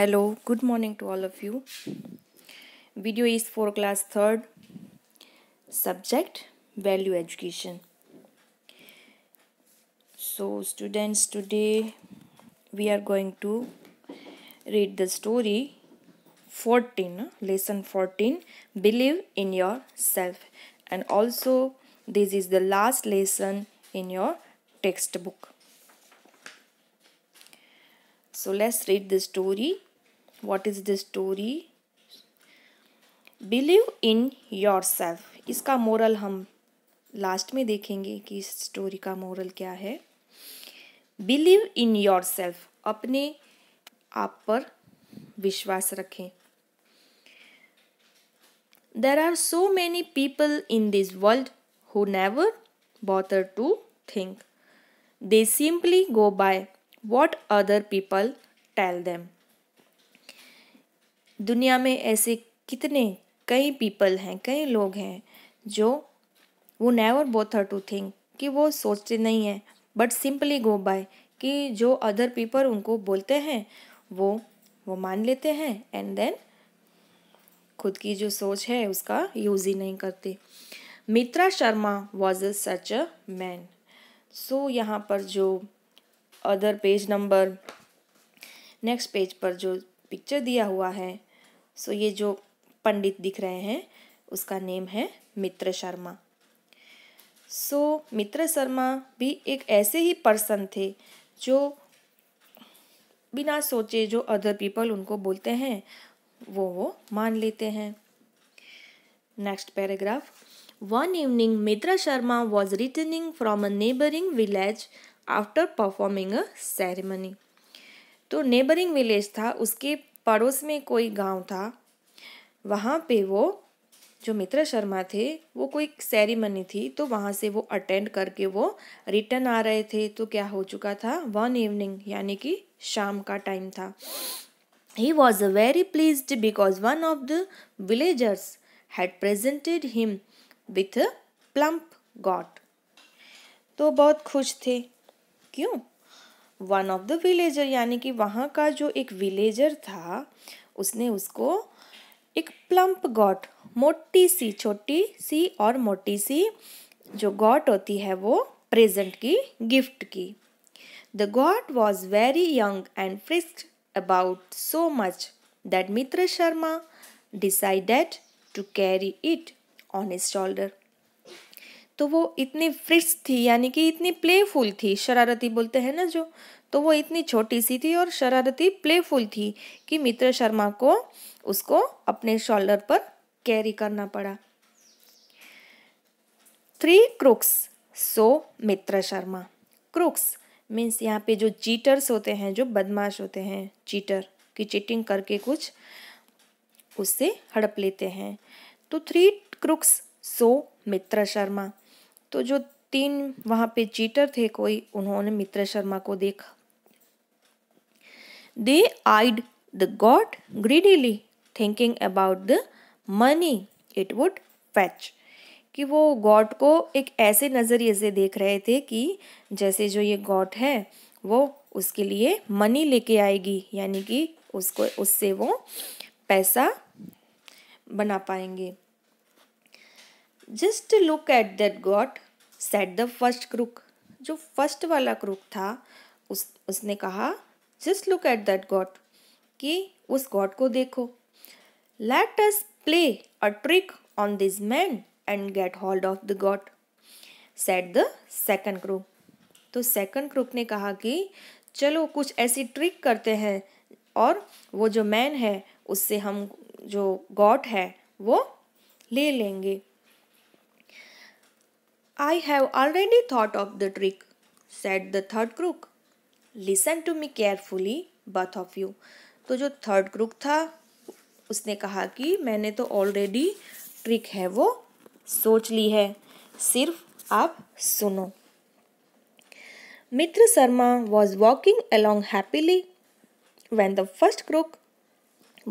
hello good morning to all of you video is for class 3rd subject value education so students today we are going to read the story 14 lesson 14 believe in yourself and also this is the last lesson in your textbook so let's read the story what is the story believe in yourself इसका moral हम last में देखेंगे कि इस story का moral क्या है believe in your self अपने आप पर विश्वास रखें there are so many people in this world who never bother to think they simply go by what other people tell them दुनिया में ऐसे कितने कई पीपल हैं कई लोग हैं जो वो नेवर बोथर टू थिंक कि वो सोचते नहीं हैं बट सिंपली गो बाय कि जो अदर पीपल उनको बोलते हैं वो वो मान लेते हैं एंड देन खुद की जो सोच है उसका यूज़ ही नहीं करते Mitra Sharma was a such a man so यहाँ पर जो other page number next page पर जो पिक्चर दिया हुआ है सो ये जो पंडित दिख रहे हैं उसका नेम है मित्र शर्मा सो so, मित्र शर्मा भी एक ऐसे ही पर्सन थे जो बिना सोचे जो अदर पीपल उनको बोलते हैं वो वो मान लेते हैं next paragraph one evening Mitra Sharma was returning from a neighbouring village after performing a ceremony तो नेबरिंग विलेज था उसके पड़ोस में कोई गांव था वहाँ पे वो जो मित्र शर्मा थे वो कोई सेरेमनी थी तो वहाँ से वो अटेंड करके वो रिटर्न आ रहे थे तो क्या हो चुका था वन इवनिंग यानी कि शाम का टाइम था he was a very pleased because one of the villagers had presented him with plump goat तो बहुत खुश थे क्यों वन ऑफ द विलेजर यानी कि वहाँ का जो एक विलेजर था उसने उसको एक प्लम्प गॉट मोटी सी छोटी सी और मोटी सी जो गॉट होती है वो प्रेजेंट की गिफ्ट की the goat was very young and frisky about so much that Mitra Sharma decided to carry it on his shoulder तो वो इतनी फ्रिस्ट थी यानी कि इतनी प्लेफुल थी शरारती बोलते हैं ना जो तो वो इतनी छोटी सी थी और शरारती प्लेफुल थी कि मित्र शर्मा को उसको अपने शोल्डर पर कैरी करना पड़ा three crooks so Mitra Sharma crooks means यहाँ पे जो चीटर्स होते हैं जो बदमाश होते हैं चीटर की चीटिंग करके कुछ उससे हड़प लेते हैं तो three crooks so Mitra Sharma तो जो तीन वहां पे चीटर थे कोई उन्होंने मित्र शर्मा को देखा they eyed the goat greedily thinking about the money it would fetch कि वो गॉड को एक ऐसे नज़रिए से देख रहे थे कि जैसे जो ये गॉड है वो उसके लिए मनी लेके आएगी यानी कि उसको उससे वो पैसा बना पाएंगे just look at that goat said the first crook जो फर्स्ट वाला क्रुक था उस उसने कहा just look at that goat कि उस गॉड को देखो let us play a trick on this man and get hold of the goat said the second crook तो सेकंड क्रुक ने कहा कि चलो कुछ ऐसी ट्रिक करते हैं और वो जो मैन है उससे हम जो गॉड है वो ले लेंगे I have already thought of the trick, said the third crook. Listen to me carefully, both of you. तो जो थर्ड क्रुक था उसने कहा कि मैंने तो ऑलरेडी ट्रिक है वो सोच ली है सिर्फ आप सुनो Mitra Sharma was walking along happily when the first crook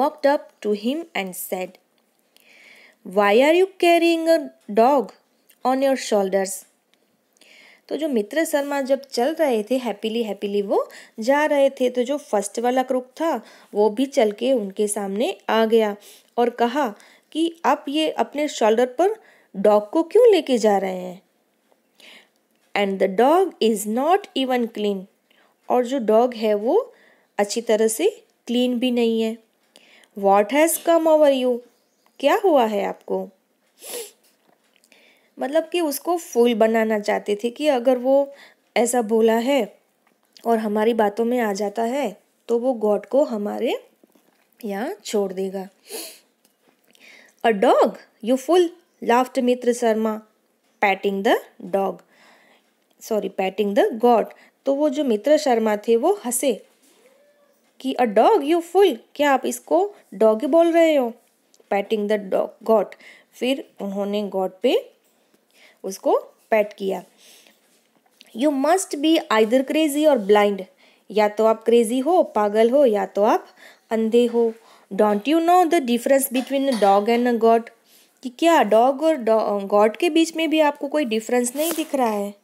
walked up to him and said, Why are you carrying a dog? On your shoulders तो जो मित्र शर्मा जब चल रहे थे हैप्पीली हैप्पीली वो जा रहे थे तो जो फर्स्ट वाला क्रुक था वो भी चल के उनके सामने आ गया और कहा कि आप ये अपने शोल्डर पर डॉग को क्यों लेके जा रहे हैं and the dog is not even clean और जो डॉग है वो अच्छी तरह से क्लीन भी नहीं है what has come over you क्या हुआ है आपको मतलब कि उसको फूल बनाना चाहते थे कि अगर वो ऐसा बोला है और हमारी बातों में आ जाता है तो वो गॉड को हमारे यहाँ छोड़ देगा a dog you fool laughed Mitra Sharma patting the dog sorry patting the goat तो वो जो मित्र शर्मा थे वो हंसे कि अ डॉग यू फुल क्या आप इसको डॉग बोल रहे हो पैटिंग द डॉग गॉड फिर उन्होंने गॉड पे उसको पैट किया you must be either crazy or blind या तो आप क्रेजी हो पागल हो या तो आप अंधे हो don't you know the difference between a dog and a goat कि क्या डॉग और गॉड के बीच में भी आपको कोई डिफरेंस नहीं दिख रहा है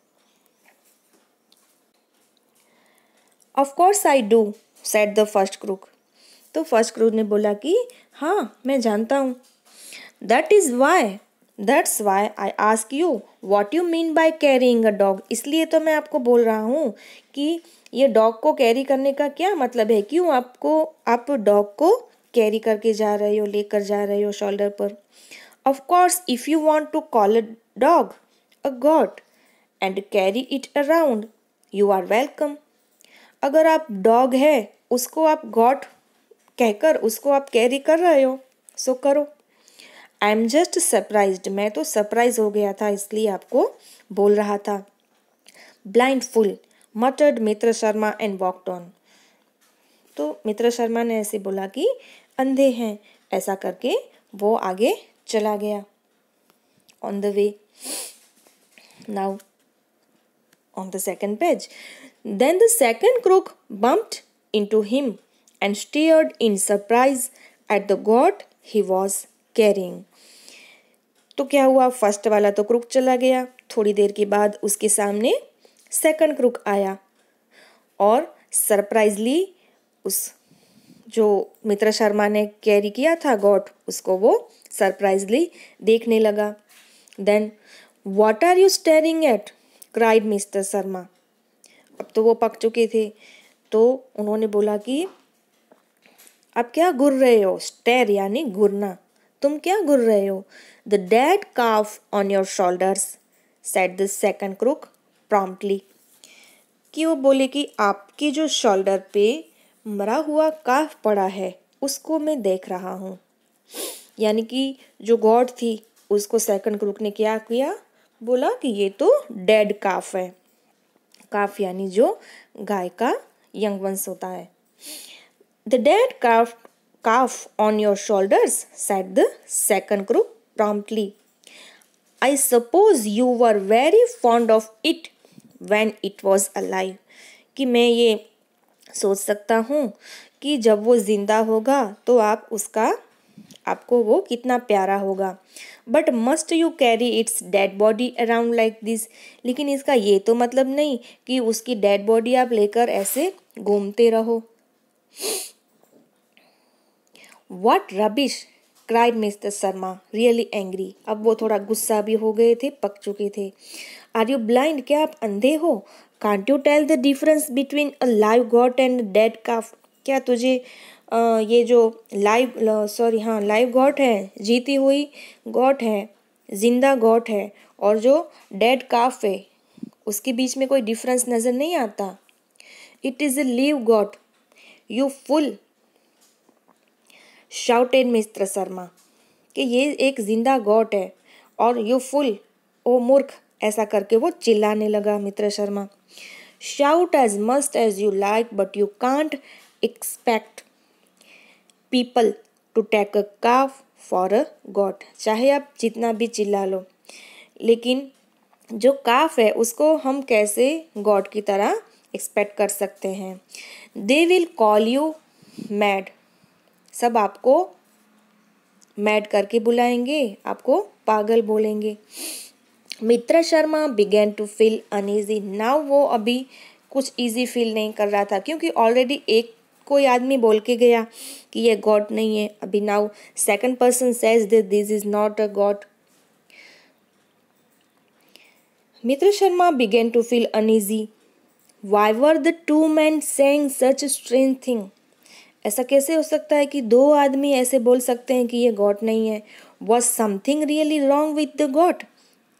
of course I do said the first crook तो फर्स्ट क्रूक ने बोला कि हाँ मैं जानता हूँ that is why that's why I ask you what you mean by carrying a dog इसलिए तो मैं आपको बोल रहा हूँ कि ये डॉग को कैरी करने का क्या मतलब है क्यों आपको आप डॉग को कैरी करके जा रहे हो लेकर जा रहे हो शोल्डर पर of course if you want to call a dog a goat and carry it around you are welcome अगर आप डॉग है उसको आप गॉड कहकर उसको आप कैरी कर रहे हो सो करो आई एम जस्ट सरप्राइज मैं तो सरप्राइज हो गया था इसलिए आपको बोल रहा था blind fool muttered Mitra Sharma and walked on तो मित्र शर्मा ने ऐसे बोला कि अंधे हैं ऐसा करके वो आगे चला गया on the way now the second page then the second crook crook into him and stared in surprise at the goat he was carrying तो क्या हुआ फर्स्ट वाला तो क्रुक चला गया थोड़ी देर के बाद उसके सामने सेकंड क्रुक आया और सरप्राइजली उस जो मित्र शर्मा ने कैरी किया था गॉट उसको वो सरप्राइजली देखने लगा then what are you staring at cried mister Sharma अब तो वो पक चुके थे तो उन्होंने बोला कि आप क्या घुर रहे हो स्टेर यानी घुरना तुम क्या घुर रहे हो the dead calf on your shoulders said the second crook promptly कि वो बोले कि आपके जो शोल्डर पे मरा हुआ काफ पड़ा है उसको मैं देख रहा हूँ यानी कि जो गॉड थी उसको सेकंड क्रुक ने क्या किया बोला कि ये तो डेड काफ है काफ यानी जो गाय का यंग वंश होता है the dead calf calf on your shoulders, said the second crow promptly. I suppose you were very fond of it when it was alive. कि मैं ये सोच सकता हूँ कि जब वो ज़िंदा होगा तो आप उसका आपको वो कितना प्यारा होगा but must you carry its dead body around like this लेकिन इसका ये तो मतलब नहीं कि उसकी डेड बॉडी आप लेकर ऐसे घूमते रहो what rubbish cried mister Sharma really angry अब वो थोड़ा गुस्सा भी हो गए थे पक चुके थे आर यू ब्लाइंड क्या आप अंधे हो can't you tell the difference between a live goat and dead calf क्या तुझे आ, ये जो लाइव सॉरी हाँ लाइव गॉट है जीती हुई गॉट है जिंदा गॉट है और जो डेड काफ है उसके बीच में कोई डिफरेंस नज़र नहीं आता it is a live goat you fool shouted Mitra Sharma कि ये एक जिंदा गॉट है और यू फुल ओ मूर्ख ऐसा करके वो चिल्लाने लगा Mitra Sharma shout as much as you like but you can't expect people to take a calf for a goat चाहे आप जितना भी चिल्ला लो लेकिन जो काफ है उसको हम कैसे गॉड की तरह एक्सपेक्ट कर सकते हैं they will call you mad सब आपको मैड करके बुलाएंगे आपको पागल बोलेंगे Mitra Sharma began to feel easy now वो अभी कुछ इजी फील नहीं कर रहा था क्योंकि ऑलरेडी एक कोई आदमी बोल के गया कि ये गॉड नहीं है अभी now second person says this is not a goat Mitra Sharma began to feel uneasy why were the two man saying such a thing ऐसा कैसे हो सकता है कि दो आदमी ऐसे बोल सकते हैं कि ये गॉड नहीं है was something really wrong with the goat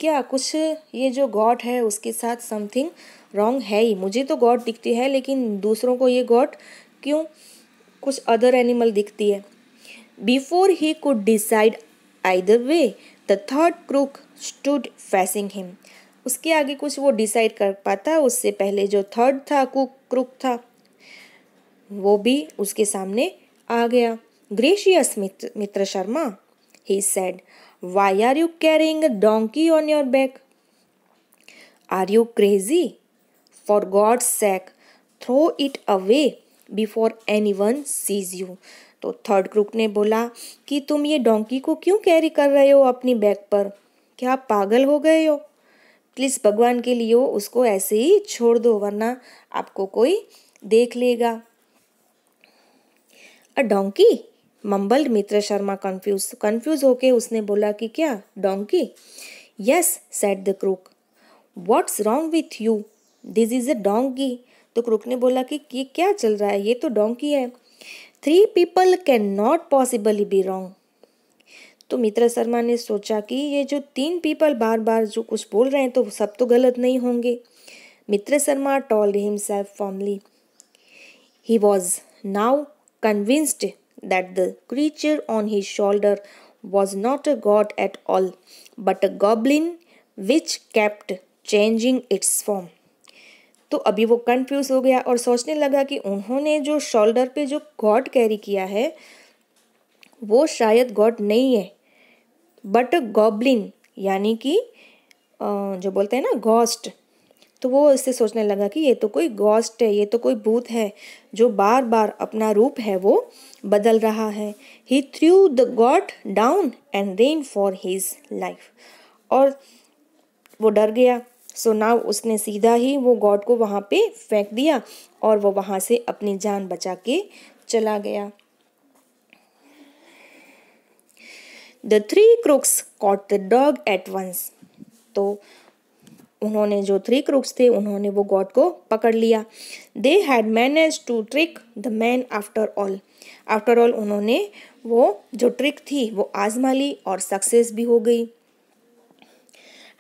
क्या कुछ ये जो गॉड है उसके साथ समथिंग रॉन्ग है ही मुझे तो गॉड दिखती है लेकिन दूसरों को ये गॉड क्यों कुछ अदर एनिमल दिखती है before he could decide I the way the third crook stood facing him उसके आगे कुछ वो डिसाइड कर पाता उससे पहले जो थर्ड था कुक क्रूक था वो भी उसके सामने आ गया gracious Mitra Mitra Sharma he said why are you carrying donkey on your back are you crazy for God sake throw it away before anyone sees you तो थर्ड क्रुक ने बोला कि तुम ये डोंकी को क्यों कैरी कर रहे हो अपनी बैग पर क्या पागल हो गए हो प्लीज भगवान के लिए उसको ऐसे ही छोड़ दो वरना आपको कोई देख लेगा a donkey mumbled Mitra Sharma confused confused होके उसने बोला कि क्या donkey yes said the crook what's wrong with you this is a donkey तो क्रूक ने बोला कि ये क्या चल रहा है ये तो डोंकी है three people cannot possibly be wrong तो मित्र शर्मा ने सोचा कि ये जो तीन पीपल बार बार जो कुछ बोल रहे हैं तो सब तो गलत नहीं होंगे Mitra Sharma told himself formally he was now convinced that the creature on his shoulder was not a god at all, but a goblin which kept changing its form. तो अभी वो कंफ्यूज हो गया और सोचने लगा कि उन्होंने जो शोल्डर पे जो गॉड कैरी किया है वो शायद गॉड नहीं है बट गॉबलिन यानी कि जो बोलते हैं ना गॉस्ट तो वो इससे सोचने लगा कि ये तो कोई गॉस्ट है ये तो कोई भूत है जो बार बार अपना रूप है वो बदल रहा है he threw the goat down and ran for his life और वो डर गया सो so नाव उसने सीधा ही वो गॉड को वहाँ पे फेंक दिया और वो वहाँ से अपनी जान बचा के चला गया the three crooks caught the dog at once तो उन्होंने जो थ्री क्रूक्स थे उन्होंने वो गॉड को पकड़ लिया they had managed to trick the man after all after all उन्होंने वो जो ट्रिक थी वो आजमा ली और सक्सेस भी हो गई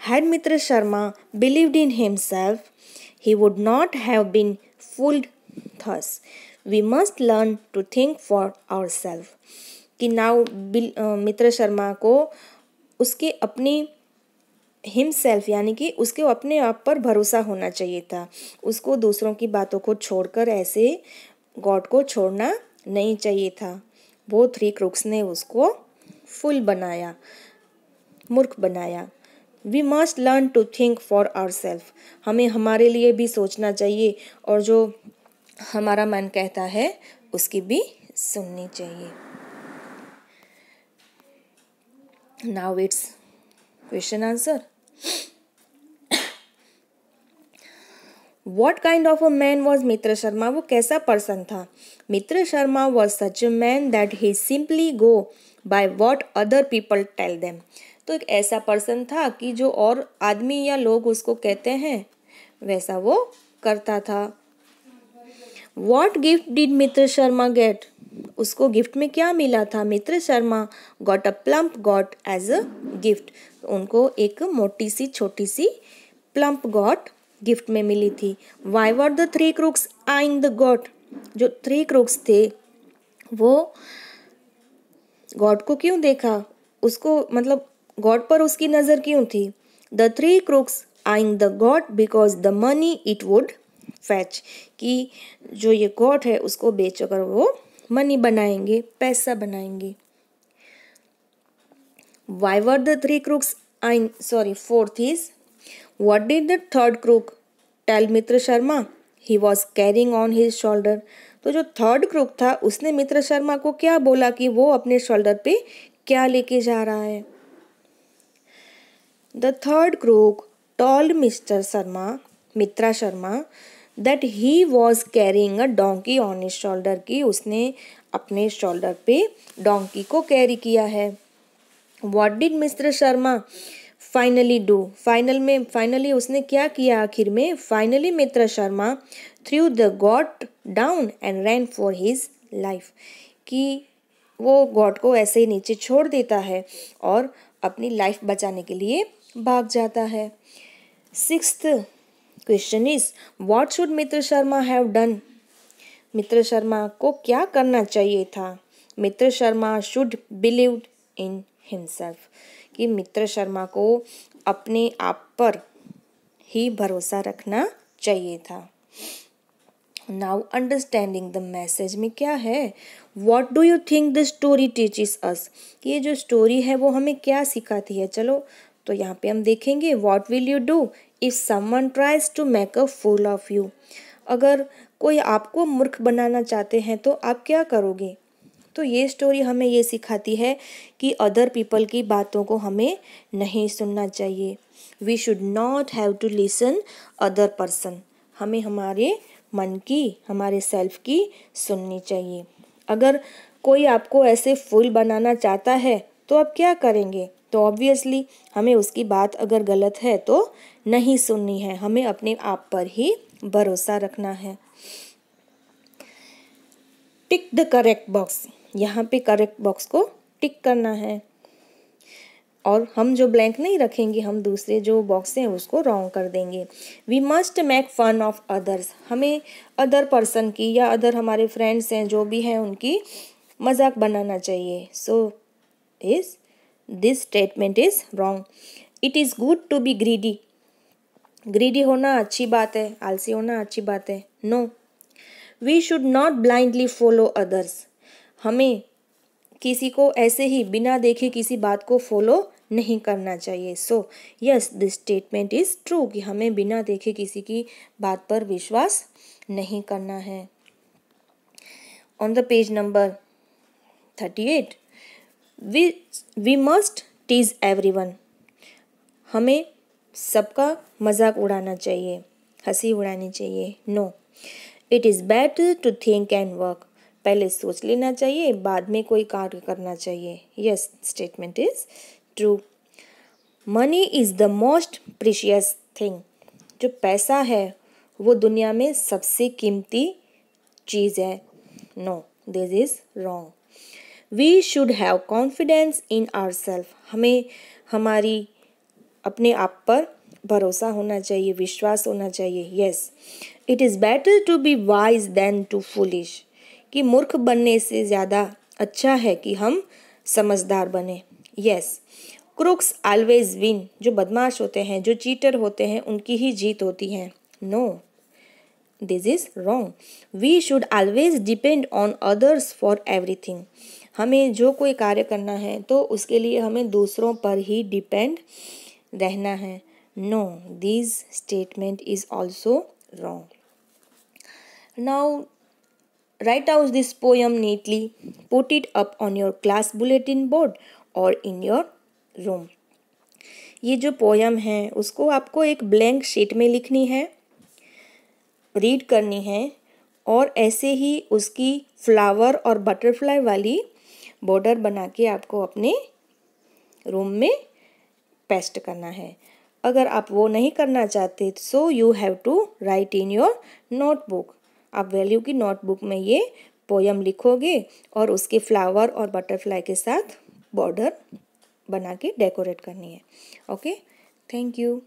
had Mitra Sharma believed in himself would not have been fooled fooled we must learn to think for ourselves कि नाउ मित्र शर्मा को उसके अपनी हिमसेल्फ यानी कि उसके अपने आप पर भरोसा होना चाहिए था उसको दूसरों की बातों को छोड़कर ऐसे गॉड को छोड़ना नहीं चाहिए था वो थ्री क्रुक्स ने उसको फुल बनाया मूर्ख बनाया we must learn to think for are self हमें हमारे लिए भी सोचना चाहिए और जो हमारा मन कहता है उसकी भी सुननी चाहिए now it's question answer what kind of a man was Mitra Sharma वो कैसा पर्सन था Mitra Sharma was such a man that he simply go by what other people tell them तो एक ऐसा पर्सन था कि जो और आदमी या लोग उसको कहते हैं वैसा वो करता था what gift did Mitra Sharma get उसको गिफ्ट में क्या मिला था Mitra Sharma got a plump goat as a gift उनको एक मोटी सी छोटी सी प्लम्प गॉट गिफ्ट में मिली थी why were the three crooks eyeing the goat जो थ्री क्रूक्स थे वो गॉड को क्यों देखा उसको मतलब गॉड पर उसकी नज़र क्यों थी the three crooks eyeing the goat because the money it would fetch कि जो ये गॉड है उसको बेचकर वो मनी बनाएंगे पैसा बनाएंगे Why were the three crooks? I sorry, fourth is what did the third crook tell Mitra Sharma? He was carrying on his shoulder. तो जो थर्ड क्रुक था उसने मित्र शर्मा को क्या बोला कि वो अपने शोल्डर पे क्या लेके जा रहा है the third crook told mister Sharma Mitra Sharma that he was carrying a donkey on his shoulder की उसने अपने शोल्डर पे डोंकी को कैरी किया है what did mister Sharma finally do final में फाइनली उसने क्या किया आखिर में finally Mitra Sharma threw the goat down and ran for his life कि वो गॉड को ऐसे ही नीचे छोड़ देता है और अपनी लाइफ बचाने के लिए भाग जाता है six question is what should Mitra Sharma have done Mitra Sharma को क्या करना चाहिए था Mitra Sharma should believe in himself कि मित्र शर्मा को अपने आप पर ही भरोसा रखना चाहिए था नाउ अंडरस्टैंडिंग द मैसेज में क्या है what do you think the story teaches us ये जो स्टोरी है वो हमें क्या सिखाती है चलो तो यहाँ पे हम देखेंगे what will you do if someone tries to make a fool of you अगर कोई आपको मूर्ख बनाना चाहते हैं तो आप क्या करोगे तो ये स्टोरी हमें ये सिखाती है कि अदर पीपल की बातों को हमें नहीं सुनना चाहिए we should not have to listen other person हमें हमारे मन की हमारे सेल्फ की सुननी चाहिए अगर कोई आपको ऐसे फूल बनाना चाहता है तो आप क्या करेंगे तो ऑब्वियसली हमें उसकी बात अगर गलत है तो नहीं सुननी है हमें अपने आप पर ही भरोसा रखना है टिक द करेक्ट बॉक्स यहाँ पे करेक्ट बॉक्स को टिक करना है और हम जो ब्लैंक नहीं रखेंगे हम दूसरे जो बॉक्स हैं उसको रॉन्ग कर देंगे we must make fun of others हमें अदर पर्सन की या अदर हमारे फ्रेंड्स हैं जो भी हैं उनकी मजाक बनाना चाहिए so is this statement is wrong it is good to be greedy greedy होना अच्छी बात है आलसी होना अच्छी बात है no we should not blindly follow others हमें किसी को ऐसे ही बिना देखे किसी बात को फॉलो नहीं करना चाहिए so yes this statement is true कि हमें बिना देखे किसी की बात पर विश्वास नहीं करना है on the page number thirty eight we we must tease everyone हमें सबका मजाक उड़ाना चाहिए हंसी उड़ानी चाहिए no it is better to think and work पहले सोच लेना चाहिए बाद में कोई कार्य करना चाहिए yes statement is true money is the most precious thing जो पैसा है वो दुनिया में सबसे कीमती चीज़ है no this is wrong we should have confidence in our self हमें हमारी अपने आप पर भरोसा होना चाहिए विश्वास होना चाहिए yes it is better to be wise than to foolish कि मूर्ख बनने से ज़्यादा अच्छा है कि हम समझदार बने यस क्रुक्स ऑलवेज विन जो बदमाश होते हैं जो चीटर होते हैं उनकी ही जीत होती है no this is wrong we should always depend on others for everything हमें जो कोई कार्य करना है तो उसके लिए हमें दूसरों पर ही डिपेंड रहना है no this statement is also wrong now Write out this poem neatly, put it up on your class bulletin board or in your room. ये जो पोयम है उसको आपको एक ब्लैंक शीट में लिखनी है रीड करनी है और ऐसे ही उसकी फ्लावर और बटरफ्लाई वाली बॉर्डर बना के आपको अपने रूम में पेस्ट करना है अगर आप वो नहीं करना चाहते so you have to write in your notebook आप वैल्यू की नोटबुक में ये पोयम लिखोगे और उसके फ्लावर और बटरफ्लाई के साथ बॉर्डर बना के डेकोरेट करनी है ओके थैंक यू